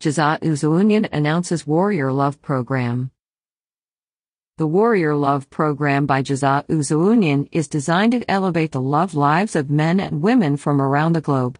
Jaza Uzuunian announces Warrior Love Program. The Warrior Love Program by Jaza Uzuunian is designed to elevate the love lives of men and women from around the globe.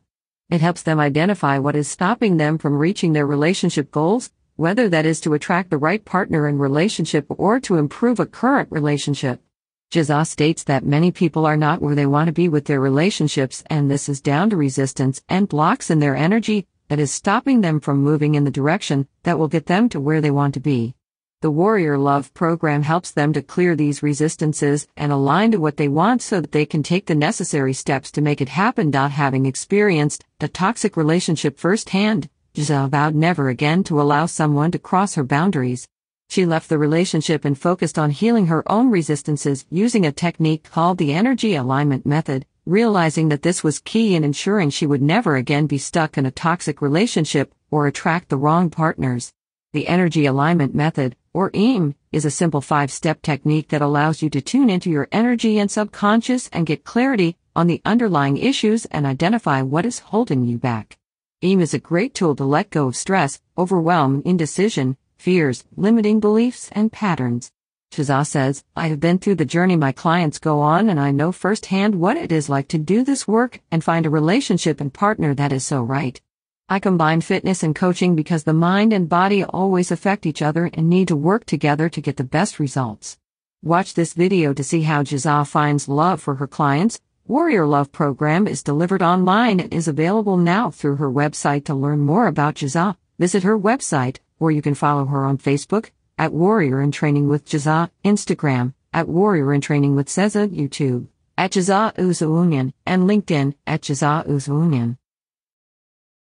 It helps them identify what is stopping them from reaching their relationship goals, whether that is to attract the right partner in relationship or to improve a current relationship. Jaza states that many people are not where they want to be with their relationships and this is down to resistance and blocks in their energy, that is stopping them from moving in the direction that will get them to where they want to be. The Warrior Love program helps them to clear these resistances and align to what they want so that they can take the necessary steps to make it happen. Having experienced a toxic relationship firsthand, Giselle vowed never again to allow someone to cross her boundaries. She left the relationship and focused on healing her own resistances using a technique called the energy alignment method, realizing that this was key in ensuring she would never again be stuck in a toxic relationship or attract the wrong partners. The Energy Alignment Method, or EAM, is a simple five step technique that allows you to tune into your energy and subconscious and get clarity on the underlying issues and identify what is holding you back. EAM is a great tool to let go of stress, overwhelm, indecision, fears, limiting beliefs, and patterns. Chazah says, I have been through the journey my clients go on and I know firsthand what it is like to do this work and find a relationship and partner that is so right. I combine fitness and coaching because the mind and body always affect each other and need to work together to get the best results. Watch this video to see how Jazah finds love for her clients. Warrior Love program is delivered online and is available now through her website to learn more about Jazah. Visit her website, or you can follow her on Facebook, at Warrior in Training with Jaza, Instagram, at Warrior in Training with Seza, YouTube, at Jaza Uzunian, and LinkedIn, at Jaza Uzunian.